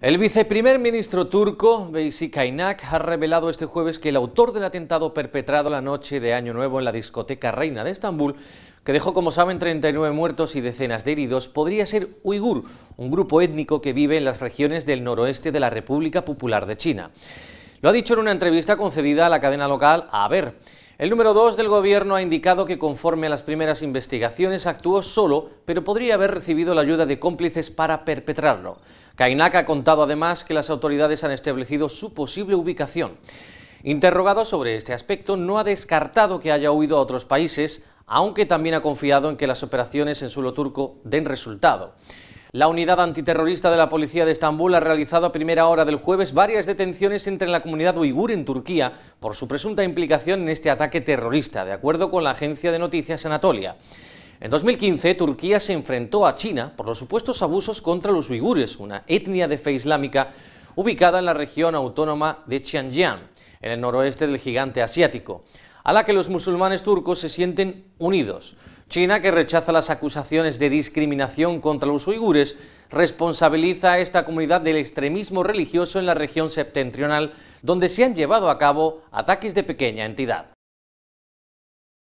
El viceprimer ministro turco, Beysi Kainak ha revelado este jueves que el autor del atentado perpetrado la noche de Año Nuevo en la discoteca Reina de Estambul, que dejó, como saben, 39 muertos y decenas de heridos, podría ser uigur, un grupo étnico que vive en las regiones del noroeste de la República Popular de China. Lo ha dicho en una entrevista concedida a la cadena local ABER. El número 2 del Gobierno ha indicado que conforme a las primeras investigaciones actuó solo, pero podría haber recibido la ayuda de cómplices para perpetrarlo. Kainak ha contado además que las autoridades han establecido su posible ubicación. Interrogado sobre este aspecto, no ha descartado que haya huido a otros países, aunque también ha confiado en que las operaciones en suelo turco den resultado. La unidad antiterrorista de la policía de Estambul ha realizado a primera hora del jueves varias detenciones entre la comunidad uigur en Turquía por su presunta implicación en este ataque terrorista, de acuerdo con la agencia de noticias Anatolia. En 2015, Turquía se enfrentó a China por los supuestos abusos contra los uigures, una etnia de fe islámica ubicada en la región autónoma de Xinjiang, en el noroeste del gigante asiático a la que los musulmanes turcos se sienten unidos. China, que rechaza las acusaciones de discriminación contra los uigures, responsabiliza a esta comunidad del extremismo religioso en la región septentrional, donde se han llevado a cabo ataques de pequeña entidad.